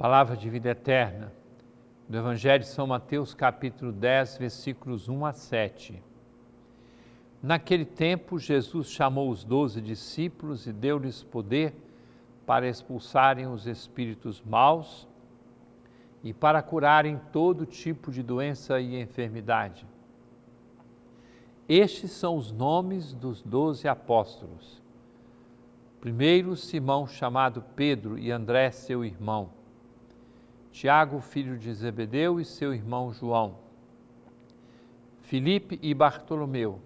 Palavra de vida eterna, do Evangelho de São Mateus, capítulo 10, versículos 1 a 7. Naquele tempo, Jesus chamou os doze discípulos e deu-lhes poder para expulsarem os espíritos maus e para curarem todo tipo de doença e enfermidade. Estes são os nomes dos doze apóstolos. Primeiro, Simão, chamado Pedro, e André, seu irmão. Tiago, filho de Zebedeu, e seu irmão João, Filipe e Bartolomeu,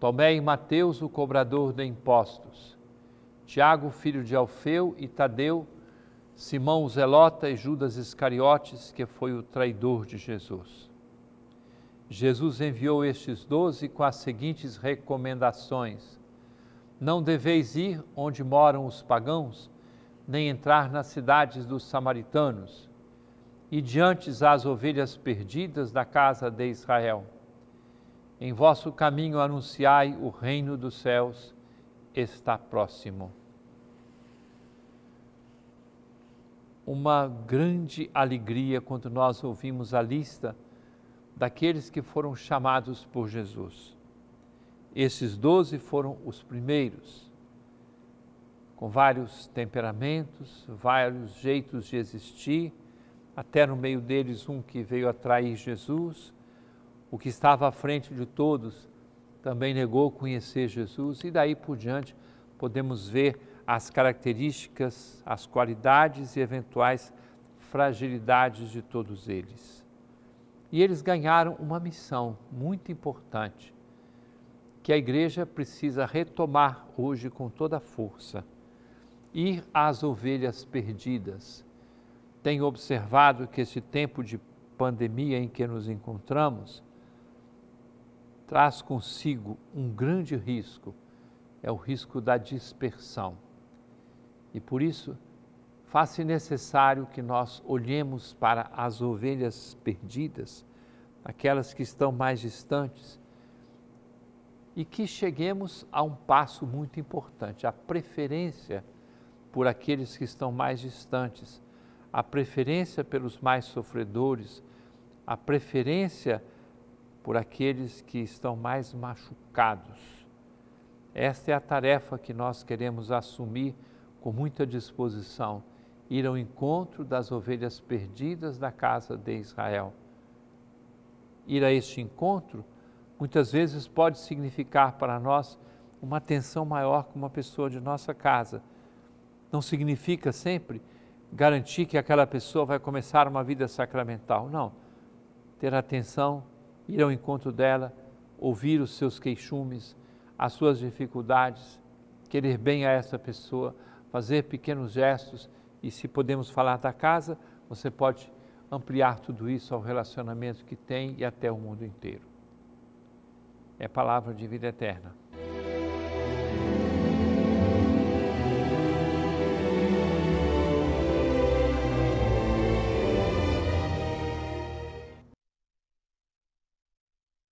Tomé e Mateus, o cobrador de impostos, Tiago, filho de Alfeu e Tadeu, Simão o Zelota e Judas Iscariotes, que foi o traidor de Jesus. Jesus enviou estes doze com as seguintes recomendações: Não deveis ir onde moram os pagãos, nem entrar nas cidades dos samaritanos, e diante as ovelhas perdidas da casa de Israel. Em vosso caminho anunciai o reino dos céus está próximo. Uma grande alegria quando nós ouvimos a lista daqueles que foram chamados por Jesus. Esses doze foram os primeiros com vários temperamentos, vários jeitos de existir, até no meio deles um que veio atrair Jesus, o que estava à frente de todos também negou conhecer Jesus, e daí por diante podemos ver as características, as qualidades e eventuais fragilidades de todos eles. E eles ganharam uma missão muito importante, que a igreja precisa retomar hoje com toda a força ir às ovelhas perdidas. Tenho observado que esse tempo de pandemia em que nos encontramos traz consigo um grande risco, é o risco da dispersão. E por isso, faz-se necessário que nós olhemos para as ovelhas perdidas, aquelas que estão mais distantes, e que cheguemos a um passo muito importante, a preferência por aqueles que estão mais distantes, a preferência pelos mais sofredores, a preferência por aqueles que estão mais machucados. Esta é a tarefa que nós queremos assumir com muita disposição, ir ao encontro das ovelhas perdidas da casa de Israel. Ir a este encontro muitas vezes pode significar para nós uma atenção maior com uma pessoa de nossa casa não significa sempre garantir que aquela pessoa vai começar uma vida sacramental. Não. Ter atenção, ir ao encontro dela, ouvir os seus queixumes, as suas dificuldades, querer bem a essa pessoa, fazer pequenos gestos e, se podemos falar da casa, você pode ampliar tudo isso ao relacionamento que tem e até o mundo inteiro. É palavra de vida eterna.